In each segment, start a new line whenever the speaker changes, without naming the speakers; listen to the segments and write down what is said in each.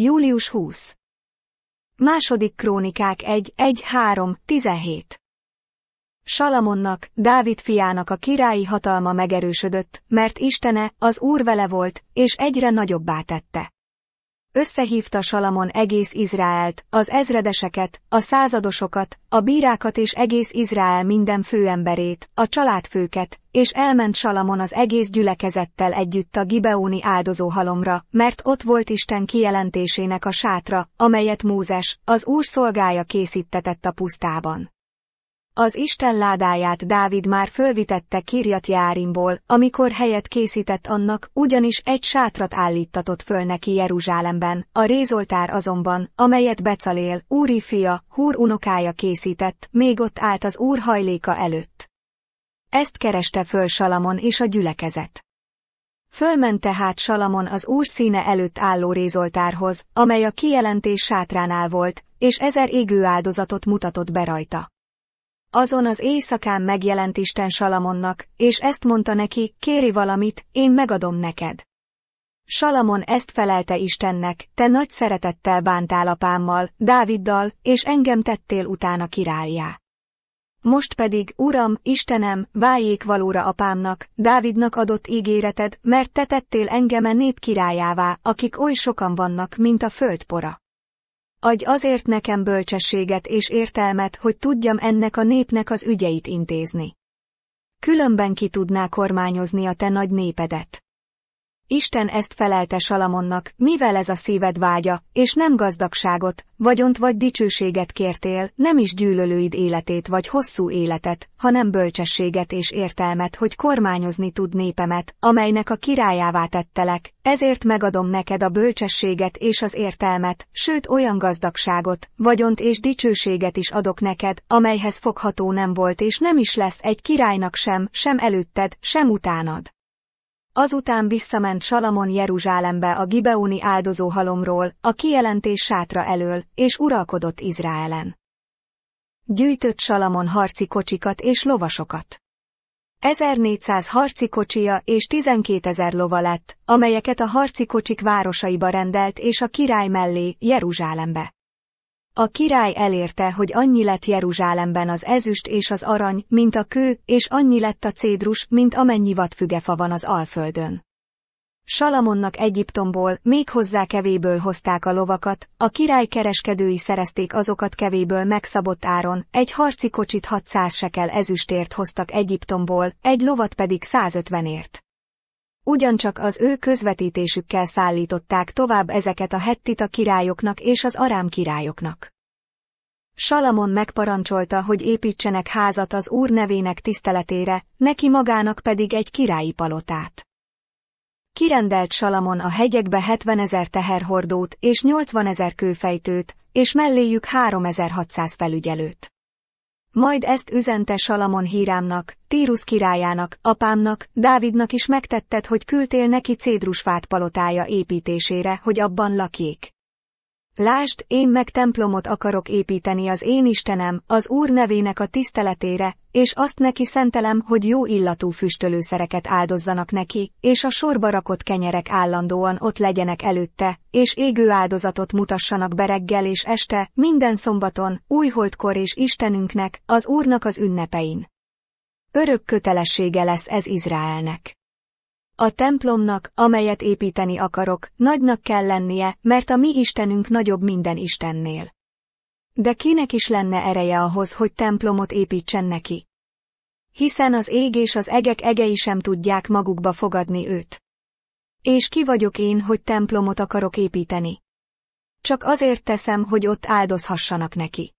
Július 20. Második krónikák 1.1.3.17 Salamonnak, Dávid fiának a királyi hatalma megerősödött, mert Istene, az Úr vele volt, és egyre nagyobbá tette. Összehívta Salamon egész Izraelt, az ezredeseket, a századosokat, a bírákat és egész Izrael minden főemberét, a családfőket, és elment Salamon az egész gyülekezettel együtt a Gibeóni áldozóhalomra, mert ott volt Isten kijelentésének a sátra, amelyet Mózes, az úr szolgája készítetett a pusztában. Az Isten ládáját Dávid már fölvitette Járimból, amikor helyet készített annak, ugyanis egy sátrat állítatott föl neki Jeruzsálemben, a rézoltár azonban, amelyet Becalél, úri fia, húr unokája készített, még ott állt az úr hajléka előtt. Ezt kereste föl Salamon és a gyülekezet. Fölment tehát Salamon az úr színe előtt álló rézoltárhoz, amely a kijelentés sátránál volt, és ezer égő áldozatot mutatott be rajta. Azon az éjszakán megjelent Isten Salamonnak, és ezt mondta neki, kéri valamit, én megadom neked. Salamon ezt felelte Istennek, te nagy szeretettel bántál apámmal, Dáviddal, és engem tettél utána királyá. Most pedig, Uram, Istenem, váljék valóra apámnak, Dávidnak adott ígéreted, mert te tettél engem a nép királyává, akik oly sokan vannak, mint a földpora. Adj azért nekem bölcsességet és értelmet, hogy tudjam ennek a népnek az ügyeit intézni. Különben ki tudná kormányozni a te nagy népedet. Isten ezt felelte Salamonnak, mivel ez a szíved vágya, és nem gazdagságot, vagyont vagy dicsőséget kértél, nem is gyűlölőid életét vagy hosszú életet, hanem bölcsességet és értelmet, hogy kormányozni tud népemet, amelynek a királyává tettelek, ezért megadom neked a bölcsességet és az értelmet, sőt olyan gazdagságot, vagyont és dicsőséget is adok neked, amelyhez fogható nem volt és nem is lesz egy királynak sem, sem előtted, sem utánad. Azután visszament Salamon Jeruzsálembe a Gibeoni áldozóhalomról, a kijelentés sátra elől, és uralkodott Izraelen. Gyűjtött Salamon harci kocsikat és lovasokat. 1400 harci kocsia és 12 ezer lova lett, amelyeket a harci kocsik városaiba rendelt és a király mellé, Jeruzsálembe. A király elérte, hogy annyi lett Jeruzsálemben az ezüst és az arany, mint a kő, és annyi lett a cédrus, mint amennyi vadfügefa van az Alföldön. Salamonnak Egyiptomból, még hozzá kevéből hozták a lovakat, a király kereskedői szerezték azokat kevéből megszabott áron, egy harci kocsit 600 sekel ezüstért hoztak Egyiptomból, egy lovat pedig 150ért ugyancsak az ő közvetítésükkel szállították tovább ezeket a hettita királyoknak és az arám királyoknak. Salamon megparancsolta, hogy építsenek házat az úr nevének tiszteletére, neki magának pedig egy királyi palotát. Kirendelt Salamon a hegyekbe 70 ezer teherhordót és 80 ezer kőfejtőt, és melléjük 3600 felügyelőt. Majd ezt üzente Salamon hírámnak, Tírus királyának, apámnak, Dávidnak is megtetted, hogy küldtél neki cédrusfát palotája építésére, hogy abban lakjék. Lásd, én meg templomot akarok építeni az én Istenem, az Úr nevének a tiszteletére, és azt neki szentelem, hogy jó illatú füstölőszereket áldozzanak neki, és a sorba rakott kenyerek állandóan ott legyenek előtte, és égő áldozatot mutassanak bereggel és este, minden szombaton, újholdkor és Istenünknek, az Úrnak az ünnepein. Örök kötelessége lesz ez Izraelnek. A templomnak, amelyet építeni akarok, nagynak kell lennie, mert a mi Istenünk nagyobb minden Istennél. De kinek is lenne ereje ahhoz, hogy templomot építsen neki? Hiszen az ég és az egek egei sem tudják magukba fogadni őt. És ki vagyok én, hogy templomot akarok építeni? Csak azért teszem, hogy ott áldozhassanak neki.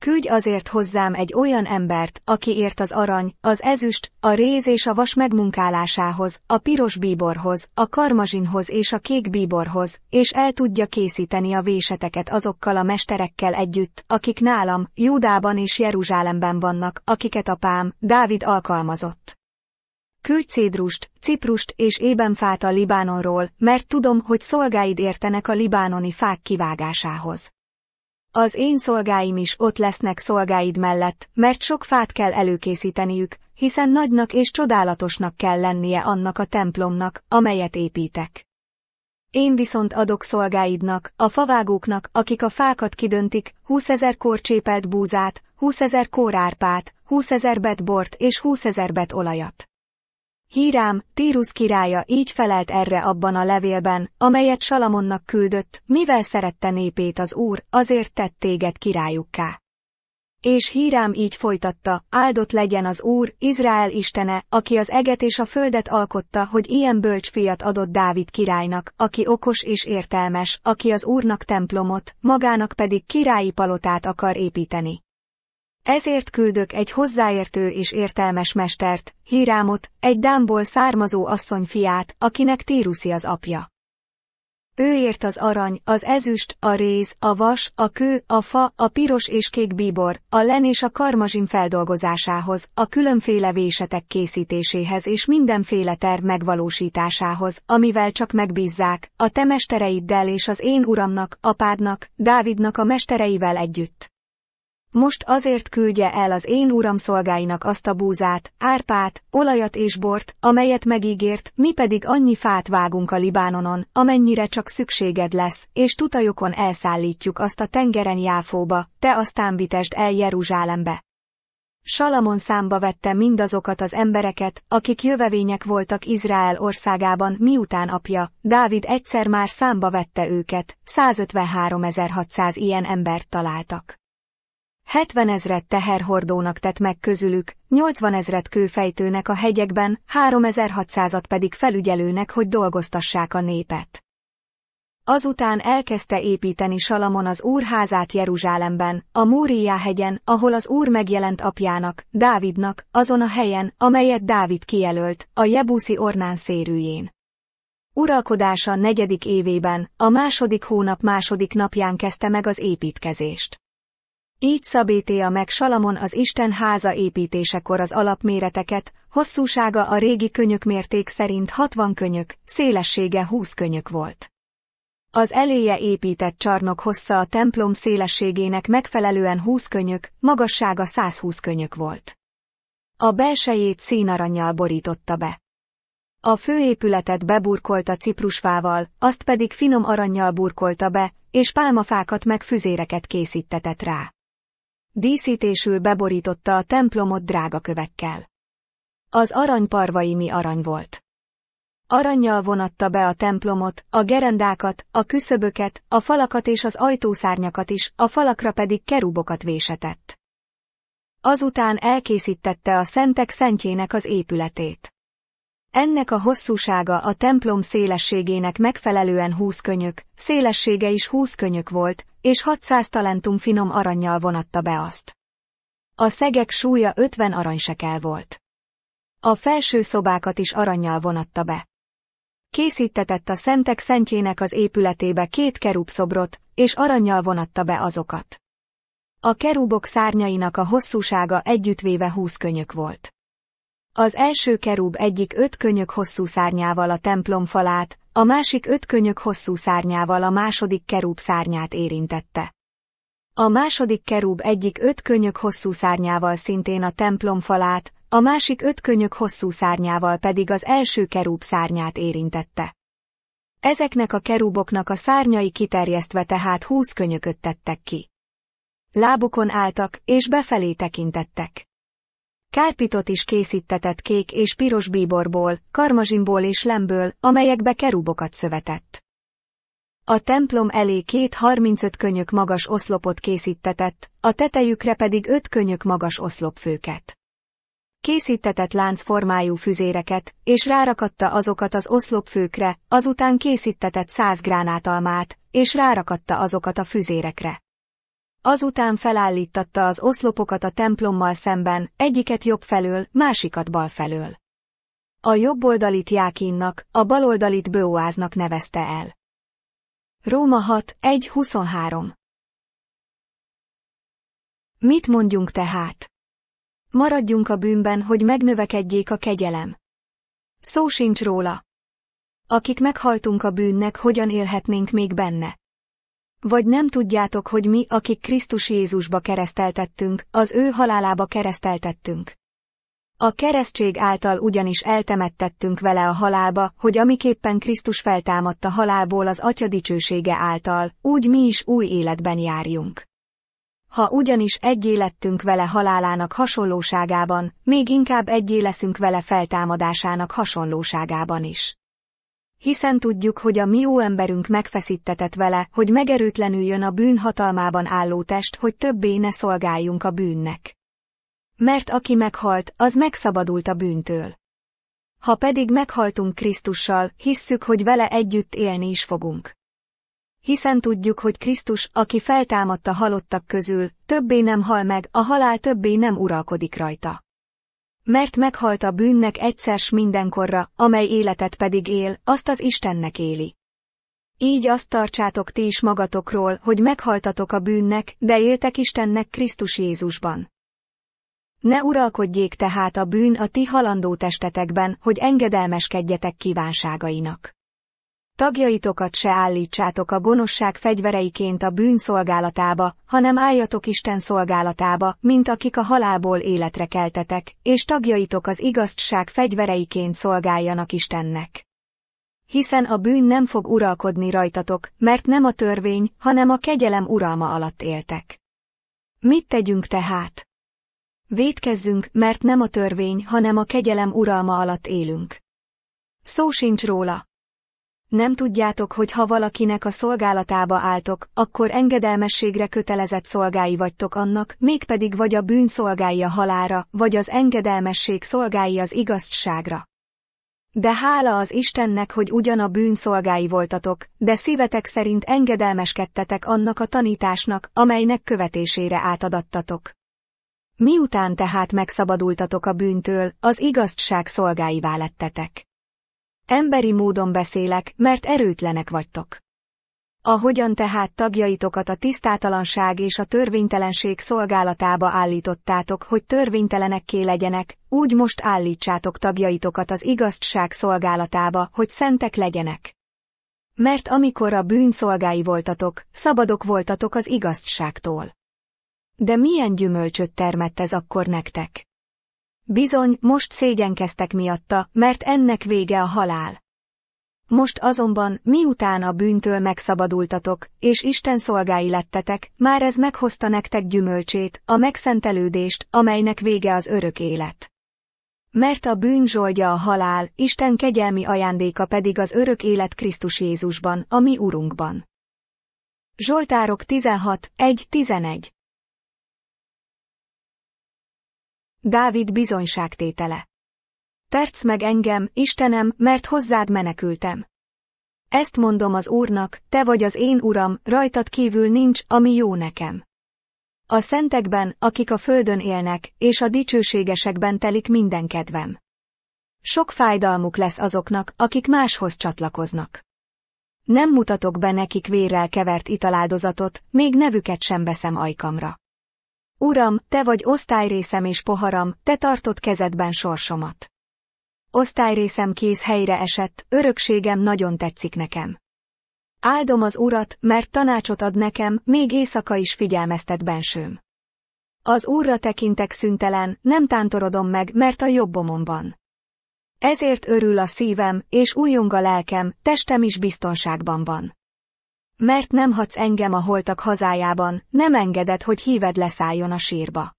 Küldj azért hozzám egy olyan embert, aki ért az arany, az ezüst, a réz és a vas megmunkálásához, a piros bíborhoz, a karmazsinhoz és a kék bíborhoz, és el tudja készíteni a véseteket azokkal a mesterekkel együtt, akik nálam, Júdában és Jeruzsálemben vannak, akiket apám, Dávid alkalmazott. Küldj cédrust, ciprust és ébenfát a Libánonról, mert tudom, hogy szolgáid értenek a libánoni fák kivágásához. Az én szolgáim is ott lesznek szolgáid mellett, mert sok fát kell előkészíteniük, hiszen nagynak és csodálatosnak kell lennie annak a templomnak, amelyet építek. Én viszont adok szolgáidnak, a favágóknak, akik a fákat kidöntik, 20 ezer korcsépelt búzát, 20 ezer kórárpát, 20 ezer bet bort és 20 ezer bet olajat. Hírám, Tírus királya így felelt erre abban a levélben, amelyet Salamonnak küldött, mivel szerette népét az úr, azért tett téged királyukká. És hírám így folytatta, áldott legyen az Úr, Izrael istene, aki az eget és a földet alkotta, hogy ilyen bölcs fiat adott Dávid királynak, aki okos és értelmes, aki az Úrnak templomot, magának pedig királyi palotát akar építeni. Ezért küldök egy hozzáértő és értelmes mestert, Hírámot, egy dámból származó asszony fiát, akinek Tíruszi az apja. Ő ért az arany, az ezüst, a réz, a vas, a kő, a fa, a piros és kék bíbor, a len és a karmazsin feldolgozásához, a különféle vésetek készítéséhez és mindenféle terv megvalósításához, amivel csak megbízzák, a te mestereiddel és az én uramnak, apádnak, Dávidnak a mestereivel együtt. Most azért küldje el az én uram szolgáinak azt a búzát, árpát, olajat és bort, amelyet megígért, mi pedig annyi fát vágunk a Libánonon, amennyire csak szükséged lesz, és tutajokon elszállítjuk azt a tengeren Jáfóba, te aztán vitesd el Jeruzsálembe. Salamon számba vette mindazokat az embereket, akik jövevények voltak Izrael országában, miután apja, Dávid egyszer már számba vette őket, 153.600 ilyen embert találtak. 70 ezret teherhordónak tett meg közülük, 80 ezret kőfejtőnek a hegyekben, 3600-at pedig felügyelőnek, hogy dolgoztassák a népet. Azután elkezdte építeni Salamon az úrházát Jeruzsálemben, a Múriá hegyen, ahol az úr megjelent apjának, Dávidnak, azon a helyen, amelyet Dávid kijelölt, a Jebuszi ornán szérűjén. Uralkodása negyedik évében, a második hónap második napján kezdte meg az építkezést. Így Szabétéa meg Salamon az Isten háza építésekor az alapméreteket, hosszúsága a régi könyök mérték szerint 60 könyök, szélessége 20 könyök volt. Az eléje épített csarnok hossza a templom szélességének megfelelően 20 könyök, magassága 120 könyök volt. A belsejét színaranyjal borította be. A főépületet beburkolta ciprusfával, azt pedig finom aranyjal burkolta be, és pálmafákat meg füzéreket készítetett rá díszítésül beborította a templomot drága kövekkel. Az aranyparvaimi arany volt. Aranyjal vonatta be a templomot, a gerendákat, a küszöböket, a falakat és az ajtószárnyakat is, a falakra pedig kerubokat vésetett. Azután elkészítette a szentek szentjének az épületét. Ennek a hosszúsága a templom szélességének megfelelően húsz könyök, szélessége is húsz könyök volt, és 600 talentum finom aranyjal vonatta be azt. A szegek súlya 50 aranysekel volt. A felső szobákat is aranyjal vonatta be. Készítetett a szentek szentjének az épületébe két kerub szobrot, és aranyjal vonatta be azokat. A kerubok szárnyainak a hosszúsága együttvéve húsz könyök volt. Az első kerub egyik öt könyök hosszú szárnyával a templom falát, a másik öt könyök hosszú szárnyával a második kerúb szárnyát érintette. A második kerúb egyik öt könyök hosszú szárnyával szintén a templom falát, a másik öt könyök hosszú szárnyával pedig az első kerúb szárnyát érintette. Ezeknek a kerúboknak a szárnyai kiterjesztve tehát húsz könyököt tettek ki. Lábukon álltak, és befelé tekintettek. Kárpitot is készítetett kék és piros bíborból, karmazsimból és lemből, amelyekbe kerubokat szövetett. A templom elé két 35 könyök magas oszlopot készítetett, a tetejükre pedig öt könyök magas oszlopfőket. Készítetett láncformájú füzéreket, és rárakatta azokat az oszlopfőkre, azután készítetett száz gránátalmát, és rárakatta azokat a füzérekre. Azután felállítatta az oszlopokat a templommal szemben, egyiket jobb felől, másikat bal felől. A jobb oldalit Jákinnak, a bal oldalit Bőóáznak nevezte el. Róma 6, 1-23 Mit mondjunk tehát? Maradjunk a bűnben, hogy megnövekedjék a kegyelem. Szó sincs róla. Akik meghaltunk a bűnnek, hogyan élhetnénk még benne? Vagy nem tudjátok, hogy mi, akik Krisztus Jézusba kereszteltettünk, az ő halálába kereszteltettünk. A keresztség által ugyanis eltemettettünk vele a halálba, hogy amiképpen Krisztus feltámadta halálból az Atya dicsősége által, úgy mi is új életben járjunk. Ha ugyanis egyé lettünk vele halálának hasonlóságában, még inkább egyé leszünk vele feltámadásának hasonlóságában is hiszen tudjuk, hogy a mi jó emberünk megfeszítetett vele, hogy megerőtlenüljön a bűn hatalmában álló test, hogy többé ne szolgáljunk a bűnnek. Mert aki meghalt, az megszabadult a bűntől. Ha pedig meghaltunk Krisztussal, hisszük, hogy vele együtt élni is fogunk. Hiszen tudjuk, hogy Krisztus, aki feltámadta halottak közül, többé nem hal meg, a halál többé nem uralkodik rajta mert meghalt a bűnnek egyszer s mindenkorra, amely életet pedig él, azt az Istennek éli. Így azt tartsátok ti is magatokról, hogy meghaltatok a bűnnek, de éltek Istennek Krisztus Jézusban. Ne uralkodjék tehát a bűn a ti halandó testetekben, hogy engedelmeskedjetek kívánságainak. Tagjaitokat se állítsátok a gonoszság fegyvereiként a bűn szolgálatába, hanem álljatok Isten szolgálatába, mint akik a halálból életre keltetek, és tagjaitok az igazság fegyvereiként szolgáljanak Istennek. Hiszen a bűn nem fog uralkodni rajtatok, mert nem a törvény, hanem a kegyelem uralma alatt éltek. Mit tegyünk tehát? Védkezzünk, mert nem a törvény, hanem a kegyelem uralma alatt élünk. Szó sincs róla, nem tudjátok, hogy ha valakinek a szolgálatába álltok, akkor engedelmességre kötelezett szolgái vagytok annak, mégpedig vagy a bűn szolgái a halára, vagy az engedelmesség szolgái az igazságra. De hála az Istennek, hogy ugyan a bűn szolgái voltatok, de szívetek szerint engedelmeskedtetek annak a tanításnak, amelynek követésére átadattatok. Miután tehát megszabadultatok a bűntől, az igazság szolgáivá lettetek. Emberi módon beszélek, mert erőtlenek vagytok. Ahogyan tehát tagjaitokat a tisztátalanság és a törvénytelenség szolgálatába állítottátok, hogy törvénytelenekké legyenek, úgy most állítsátok tagjaitokat az igazság szolgálatába, hogy szentek legyenek. Mert amikor a bűn szolgái voltatok, szabadok voltatok az igazságtól. De milyen gyümölcsöt termett ez akkor nektek? Bizony, most szégyenkeztek miatta, mert ennek vége a halál. Most azonban, miután a bűntől megszabadultatok, és Isten szolgái lettetek, már ez meghozta nektek gyümölcsét, a megszentelődést, amelynek vége az örök élet. Mert a bűn zsoldja a halál, Isten kegyelmi ajándéka pedig az örök élet Krisztus Jézusban, a mi Urunkban. Zsoltárok 16, 1-11 Dávid bizonyságtétele. Terc meg engem, Istenem, mert hozzád menekültem. Ezt mondom az Úrnak, te vagy az én Uram, rajtad kívül nincs, ami jó nekem. A szentekben, akik a földön élnek, és a dicsőségesekben telik minden kedvem. Sok fájdalmuk lesz azoknak, akik máshoz csatlakoznak. Nem mutatok be nekik vérrel kevert italáldozatot, még nevüket sem veszem ajkamra. Uram, te vagy osztályrészem és poharam, te tartott kezedben sorsomat. Osztályrészem kéz helyre esett, örökségem nagyon tetszik nekem. Áldom az urat, mert tanácsot ad nekem, még éjszaka is figyelmeztet bensőm. Az úrra tekintek szüntelen, nem tántorodom meg, mert a jobbomon van. Ezért örül a szívem, és újong a lelkem, testem is biztonságban van. Mert nem hadsz engem a holtak hazájában, nem engeded, hogy híved leszálljon a sírba.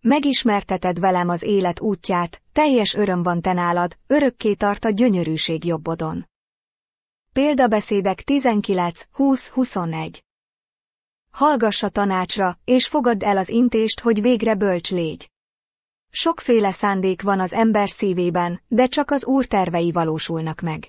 Megismerteted velem az élet útját, teljes öröm van te nálad, örökké tart a gyönyörűség jobbodon. Példabeszédek 19-20-21 Hallgass a tanácsra, és fogadd el az intést, hogy végre bölcs légy. Sokféle szándék van az ember szívében, de csak az Úr tervei valósulnak meg.